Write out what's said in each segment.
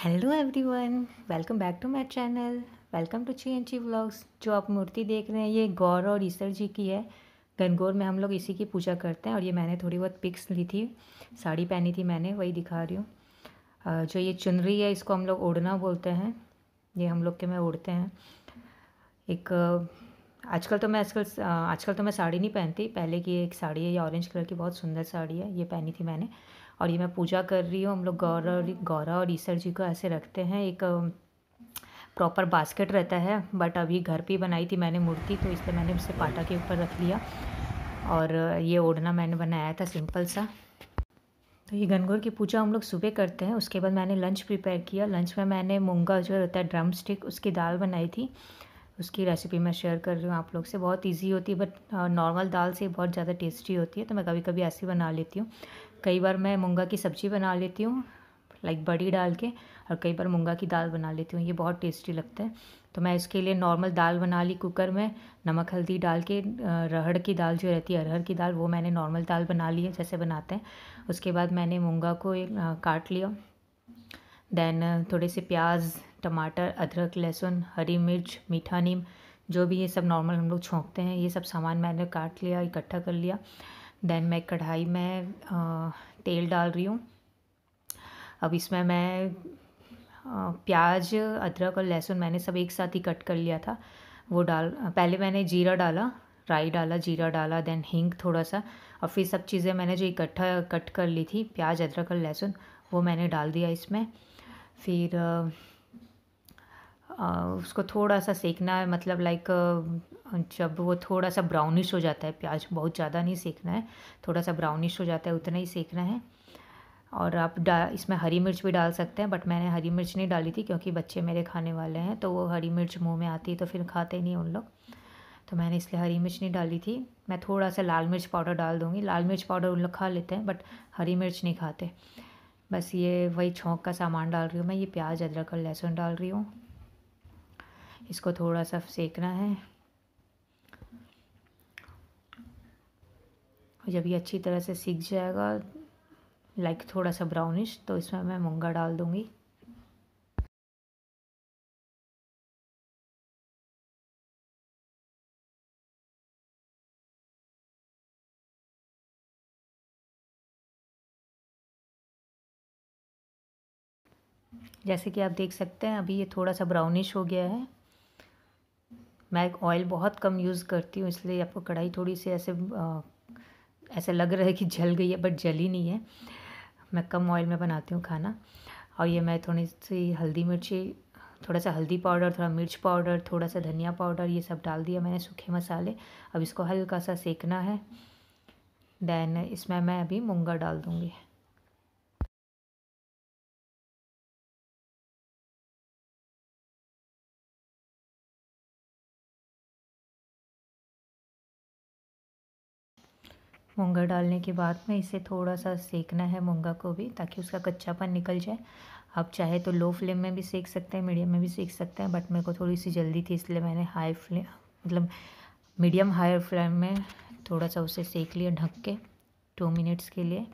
hello everyone welcome back to my channel welcome to ची एन ची व्लॉग्स जो आप मूर्ति देख रहे हैं ये गौर और ईसर जी की है गनगौर में हम लोग इसी की पूजा करते हैं और ये मैंने थोड़ी बहुत पिक्स ली थी साड़ी पहनी थी मैंने वही दिखा रही हूँ जो ये चुनरी है इसको हम लोग ओढ़ना बोलते हैं ये हम लोग के में ओढ़ते हैं एक आजकल तो मैं आजकल आजकल तो मैं साड़ी नहीं पहनती पहले की एक साड़ी है ये ऑरेंज कलर की बहुत सुंदर साड़ी है ये पहनी थी मैंने और ये मैं पूजा कर रही हूँ हम लोग गौरा और गौरा और ईसर जी को ऐसे रखते हैं एक प्रॉपर बास्केट रहता है बट अभी घर पे बनाई थी मैंने मूर्ति तो इसलिए मैंने उसे पाटा के ऊपर रख लिया और ये ओढ़ना मैंने बनाया था सिंपल सा तो ये गनगौर की पूजा हम लोग सुबह करते हैं उसके बाद मैंने लंच प्रिपेयर किया लंच में मैंने मूंगा जो रहता है ड्रम स्टिक उसकी दाल बनाई थी उसकी रेसिपी मैं शेयर कर रही हूँ आप लोग से बहुत इजी होती है बट नॉर्मल दाल से बहुत ज़्यादा टेस्टी होती है तो मैं कभी कभी ऐसी बना लेती हूँ कई बार मैं मूंगा की सब्ज़ी बना लेती हूँ लाइक बड़ी डाल के और कई बार मूंगा की दाल बना लेती हूँ ये बहुत टेस्टी लगता है तो मैं इसके लिए नॉर्मल दाल बना ली कुकर में नमक हल्दी डाल के रहड़ की दाल जो रहती है अरहर की दाल वो मैंने नॉर्मल दाल बना ली है जैसे बनाते हैं उसके बाद मैंने मूंगा को काट लिया देन थोड़े से प्याज टमाटर अदरक लहसुन हरी मिर्च मीठा नीम जो भी ये सब नॉर्मल हम लोग छोंकते हैं ये सब सामान मैंने काट लिया इकट्ठा कर लिया देन मैं कढ़ाई में तेल डाल रही हूँ अब इसमें मैं प्याज अदरक और लहसुन मैंने सब एक साथ ही कट कर लिया था वो डाल पहले मैंने जीरा डाला राई डाला जीरा डाला देन हिंग थोड़ा सा और फिर सब चीज़ें मैंने जो इकट्ठा कट कर ली थी प्याज अदरक और लहसुन वो मैंने डाल दिया इसमें फिर उसको थोड़ा सा सेकना है मतलब लाइक जब वो थोड़ा सा ब्राउनिश हो जाता है प्याज बहुत ज़्यादा नहीं सेकना है थोड़ा सा ब्राउनिश हो जाता है उतना ही सेकना है और आप डा इसमें हरी मिर्च भी डाल सकते हैं बट मैंने हरी मिर्च नहीं डाली थी क्योंकि बच्चे मेरे खाने वाले हैं तो वो हरी मिर्च मुँह में आती है तो फिर खाते नहीं उन लोग तो मैंने इसलिए हरी मिर्च नहीं डाली थी मैं थोड़ा सा लाल मिर्च पाउडर डाल दूँगी लाल मिर्च पाउडर उन लोग खा लेते हैं बट हरी मिर्च नहीं खाते बस ये वही छोंक का सामान डाल रही हूँ मैं ये प्याज अदरक और लहसुन डाल रही हूँ इसको थोड़ा सा सेकना है जब ये अच्छी तरह से सीख जाएगा लाइक थोड़ा सा ब्राउनिश तो इसमें मैं मूंगा डाल दूंगी जैसे कि आप देख सकते हैं अभी ये थोड़ा सा ब्राउनिश हो गया है मैं ऑयल बहुत कम यूज़ करती हूँ इसलिए आपको कढ़ाई थोड़ी सी ऐसे आ, ऐसे लग रहा है कि जल गई है बट जली नहीं है मैं कम ऑयल में बनाती हूँ खाना और ये मैं थोड़ी सी हल्दी मिर्ची थोड़ा सा हल्दी पाउडर थोड़ा मिर्च पाउडर थोड़ा सा धनिया पाउडर ये सब डाल दिया मैंने सूखे मसाले अब इसको हल्का सा सेकना है देन इसमें मैं अभी मूंगा डाल दूँगी मूंगा डालने के बाद में इसे थोड़ा सा सेकना है मूंगा को भी ताकि उसका कच्चापन निकल जाए आप चाहे तो लो फ्लेम में भी सेक सकते हैं मीडियम में भी सेक सकते हैं बट मेरे को थोड़ी सी जल्दी थी इसलिए मैंने हाई फ्लेम मतलब मीडियम हाई फ्लेम में थोड़ा सा उसे सेक लिया ढक के टू मिनट्स के लिए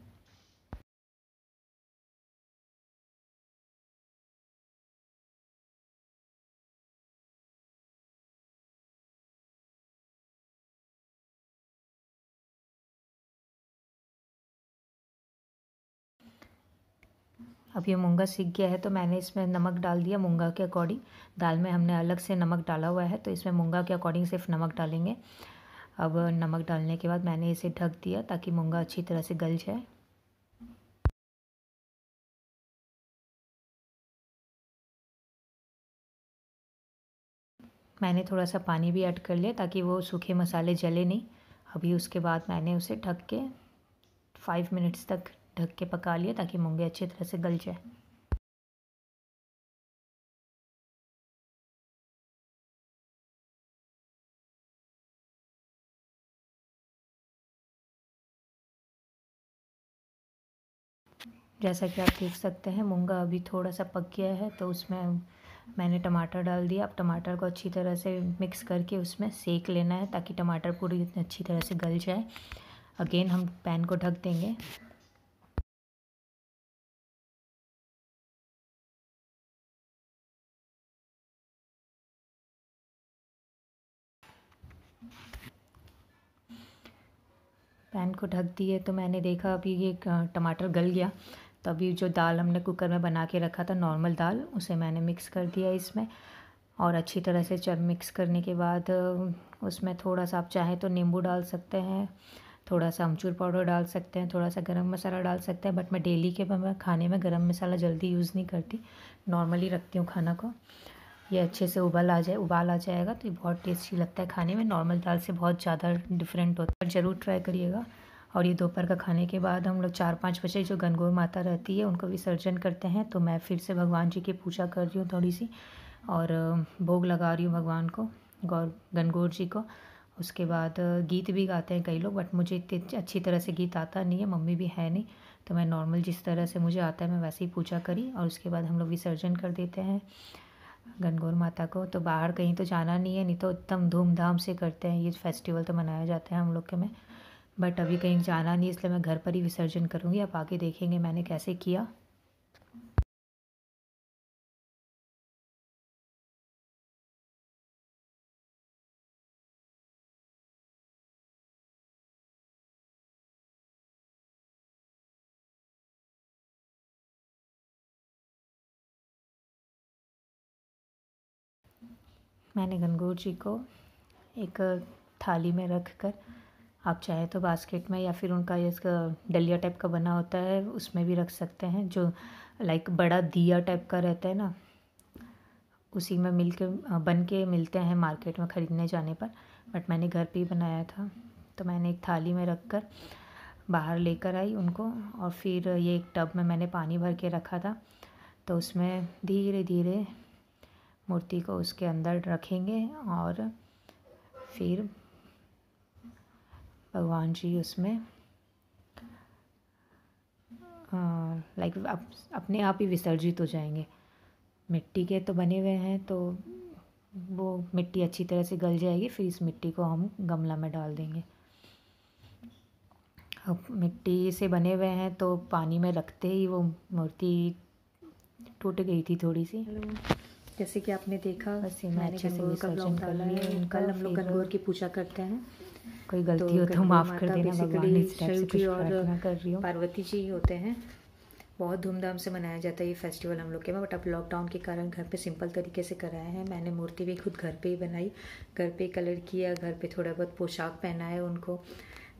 अब ये मूंगा सीख गया है तो मैंने इसमें नमक डाल दिया मूंगा के अकॉर्डिंग दाल में हमने अलग से नमक डाला हुआ है तो इसमें मूंगा के अकॉर्डिंग सिर्फ नमक डालेंगे अब नमक डालने के बाद मैंने इसे ढक दिया ताकि मूंगा अच्छी तरह से गल जाए मैंने थोड़ा सा पानी भी ऐड कर लिया ताकि वो सूखे मसाले जले नहीं अभी उसके बाद मैंने उसे ढक के फाइव मिनट्स तक ढक के पका लिया ताकि मूँगे अच्छी तरह से गल जाए जैसा कि आप देख सकते हैं मूंगा अभी थोड़ा सा पक गया है तो उसमें मैंने टमाटर डाल दिया अब टमाटर को अच्छी तरह से मिक्स करके उसमें सेक लेना है ताकि टमाटर पूरी अच्छी तरह से गल जाए अगेन हम पैन को ढक देंगे पैन को ढक दिए तो मैंने देखा अभी ये टमाटर गल गया तो अभी जो दाल हमने कुकर में बना के रखा था नॉर्मल दाल उसे मैंने मिक्स कर दिया इसमें और अच्छी तरह से जब मिक्स करने के बाद उसमें थोड़ा सा आप चाहें तो नींबू डाल सकते हैं थोड़ा सा अमचूर पाउडर डाल सकते हैं थोड़ा सा गरम मसाला डाल सकते हैं बट मैं डेली के खाने में गरम मसाला जल्दी यूज़ नहीं करती नॉर्मली रखती हूँ खाना को ये अच्छे से उबल आ जाए उबाल आ जाएगा तो ये बहुत टेस्टी लगता है खाने में नॉर्मल दाल से बहुत ज़्यादा डिफरेंट होता है ज़रूर ट्राई करिएगा और ये दोपहर का खाने के बाद हम लोग चार पाँच बजे जो गनगौर माता रहती है उनको विसर्जन करते हैं तो मैं फिर से भगवान जी की पूजा कर रही हूँ थोड़ी सी और भोग लगा रही हूँ भगवान को गौर गनगौर जी को उसके बाद गीत भी गाते हैं कई लोग बट मुझे इतनी अच्छी तरह से गीत आता नहीं है मम्मी भी है नहीं तो मैं नॉर्मल जिस तरह से मुझे आता है मैं वैसे ही पूजा करी और उसके बाद हम लोग विसर्जन कर देते हैं गनगौर माता को तो बाहर कहीं तो जाना नहीं है नहीं तो एकदम धूमधाम से करते हैं ये फेस्टिवल तो मनाया जाता है हम लोग के में बट अभी कहीं जाना नहीं इसलिए मैं घर पर ही विसर्जन करूँगी आप आगे देखेंगे मैंने कैसे किया मैंने गंगूर जी को एक थाली में रख कर आप चाहे तो बास्केट में या फिर उनका इसका डलिया टाइप का बना होता है उसमें भी रख सकते हैं जो लाइक बड़ा दिया टाइप का रहता है ना उसी में मिल के बन के मिलते हैं मार्केट में ख़रीदने जाने पर बट मैंने घर पे ही बनाया था तो मैंने एक थाली में रख कर बाहर लेकर आई उनको और फिर ये एक टब में मैंने पानी भर के रखा था तो उसमें धीरे धीरे मूर्ति को उसके अंदर रखेंगे और फिर भगवान जी उसमें लाइक अप, अपने आप ही विसर्जित हो जाएंगे मिट्टी के तो बने हुए हैं तो वो मिट्टी अच्छी तरह से गल जाएगी फिर इस मिट्टी को हम गमला में डाल देंगे अब मिट्टी से बने हुए हैं तो पानी में रखते ही वो मूर्ति टूट गई थी थोड़ी सी जैसे कि आपने देखा कल हम लोग गंगोर की पूजा करते हैं कोई गलती तो हो तो माफ कर देना भगवान जी और पार्वती जी होते हैं बहुत धूमधाम से मनाया जाता है ये फेस्टिवल हम लोग के में बट अब लॉकडाउन के कारण घर पे सिंपल तरीके से कराए हैं मैंने मूर्ति भी खुद घर पे ही बनाई घर पे कलर किया घर पे थोड़ा बहुत पोशाक पहना है उनको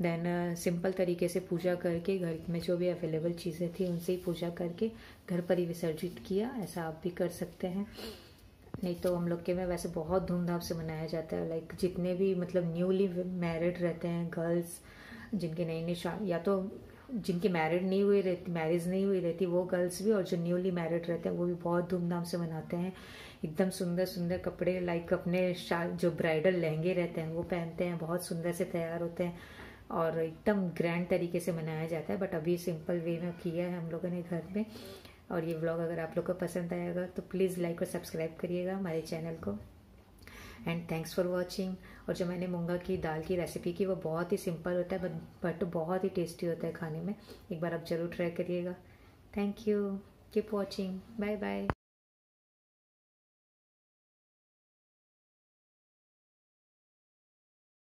देन सिंपल uh, तरीके से पूजा करके घर में जो भी अवेलेबल चीज़ें थी उनसे ही पूजा करके घर पर ही विसर्जित किया ऐसा आप भी कर सकते हैं नहीं तो हम लोग के में वैसे बहुत धूमधाम से मनाया जाता है लाइक जितने भी मतलब न्यूली मैरिड रहते हैं गर्ल्स जिनके नई नई या तो जिनकी मैरिड नहीं हुई रहती मैरिज नहीं हुई रहती वो गर्ल्स भी और जो न्यूली मैरिड रहते हैं वो भी बहुत धूमधाम से मनाते हैं एकदम सुंदर सुंदर कपड़े लाइक अपने जो ब्राइडल लहंगे रहते हैं वो पहनते हैं बहुत सुंदर से तैयार होते हैं और एकदम ग्रैंड तरीके से मनाया जाता है बट अभी सिंपल वे में किया है हम लोगों ने घर में और ये ब्लॉग अगर आप लोग को पसंद आएगा तो प्लीज़ लाइक और सब्सक्राइब करिएगा हमारे चैनल को एंड थैंक्स फॉर वॉचिंग और जो मैंने मूंगा की दाल की रेसिपी की वो बहुत ही सिंपल होता है बट बहुत ही टेस्टी होता है खाने में एक बार आप ज़रूर ट्राई करिएगा thank you keep watching bye bye